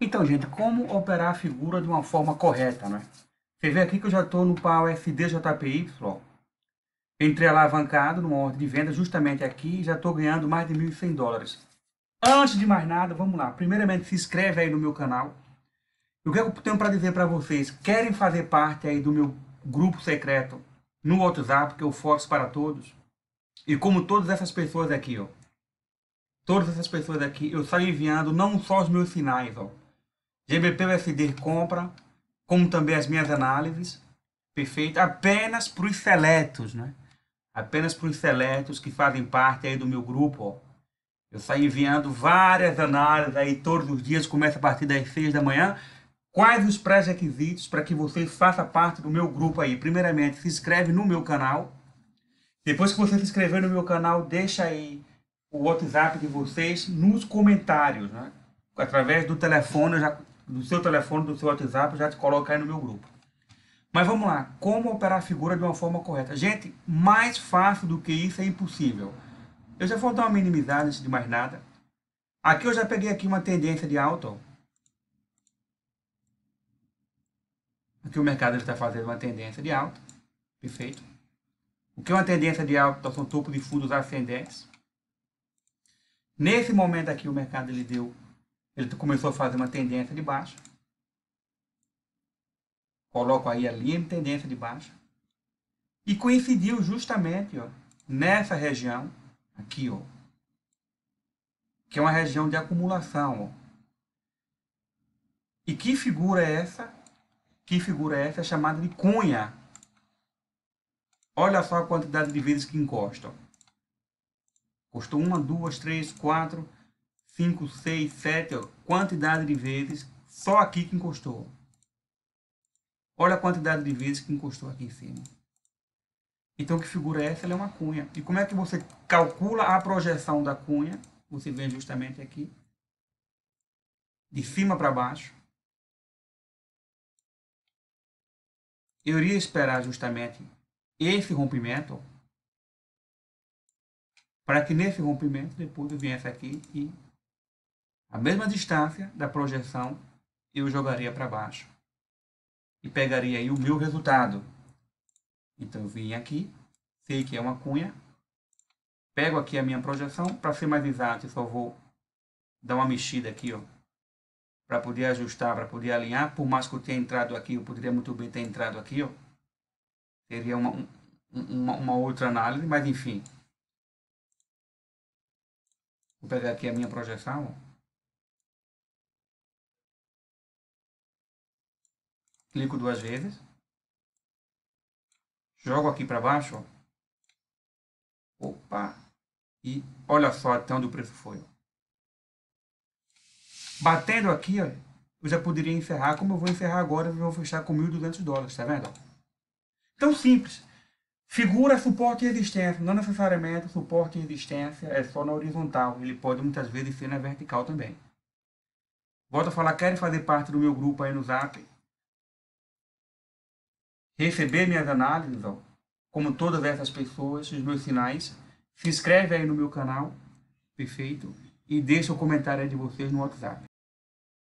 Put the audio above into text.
Então, gente, como operar a figura de uma forma correta, né? Você vê aqui que eu já estou no pau FDJPY, ó. Entrei alavancado numa ordem de venda justamente aqui e já estou ganhando mais de 1.100 dólares. Antes de mais nada, vamos lá. Primeiramente, se inscreve aí no meu canal. O que eu tenho para dizer para vocês? Querem fazer parte aí do meu grupo secreto no WhatsApp, que eu force para todos? E como todas essas pessoas aqui, ó. Todas essas pessoas aqui, eu saio enviando não só os meus sinais, ó GBP GBPUFD compra, como também as minhas análises, perfeito, apenas para os seletos, né? Apenas para os seletos que fazem parte aí do meu grupo, ó. Eu saio enviando várias análises aí todos os dias, começa a partir das 6 da manhã. Quais os pré-requisitos para que você faça parte do meu grupo aí? Primeiramente, se inscreve no meu canal. Depois que você se inscrever no meu canal, deixa aí o WhatsApp de vocês nos comentários, né? Através do telefone, eu já do seu telefone, do seu WhatsApp, já te coloca aí no meu grupo. Mas vamos lá, como operar a figura de uma forma correta? Gente, mais fácil do que isso é impossível. Eu já vou dar uma minimizada antes de mais nada. Aqui eu já peguei aqui uma tendência de alta. Aqui o mercado está fazendo uma tendência de alta. Perfeito. O que é uma tendência de alta? São topo de fundos ascendentes. Nesse momento aqui o mercado ele deu ele começou a fazer uma tendência de baixa. Coloco aí a linha de tendência de baixa. E coincidiu justamente ó, nessa região aqui, ó, que é uma região de acumulação. Ó. E que figura é essa? Que figura é essa? É chamada de cunha. Olha só a quantidade de vezes que encosta. Custou uma, duas, três, quatro, 5, 6, 7, ó, quantidade de vezes, só aqui que encostou. Olha a quantidade de vezes que encostou aqui em cima. Então, que figura é essa? Ela é uma cunha. E como é que você calcula a projeção da cunha? Você vê justamente aqui. De cima para baixo. Eu iria esperar justamente esse rompimento. Para que nesse rompimento, depois eu viesse aqui e a mesma distância da projeção, eu jogaria para baixo. E pegaria aí o meu resultado. Então, eu vim aqui, sei que é uma cunha. Pego aqui a minha projeção. Para ser mais exato, eu só vou dar uma mexida aqui, ó. Para poder ajustar, para poder alinhar. Por mais que eu tenha entrado aqui, eu poderia muito bem ter entrado aqui, ó. Seria uma, uma, uma outra análise, mas enfim. Vou pegar aqui a minha projeção, ó. clico duas vezes, jogo aqui para baixo, opa, e olha só até onde o preço foi. Batendo aqui, ó, eu já poderia encerrar, como eu vou encerrar agora, eu vou fechar com 1.200 dólares, tá vendo? Tão simples. Figura suporte e resistência, não necessariamente suporte e resistência é só na horizontal, ele pode muitas vezes ser na vertical também. Volto a falar, querem fazer parte do meu grupo aí no Zap? receber minhas análises, ó, como todas essas pessoas, os meus sinais. Se inscreve aí no meu canal, perfeito? E deixa o comentário aí de vocês no WhatsApp.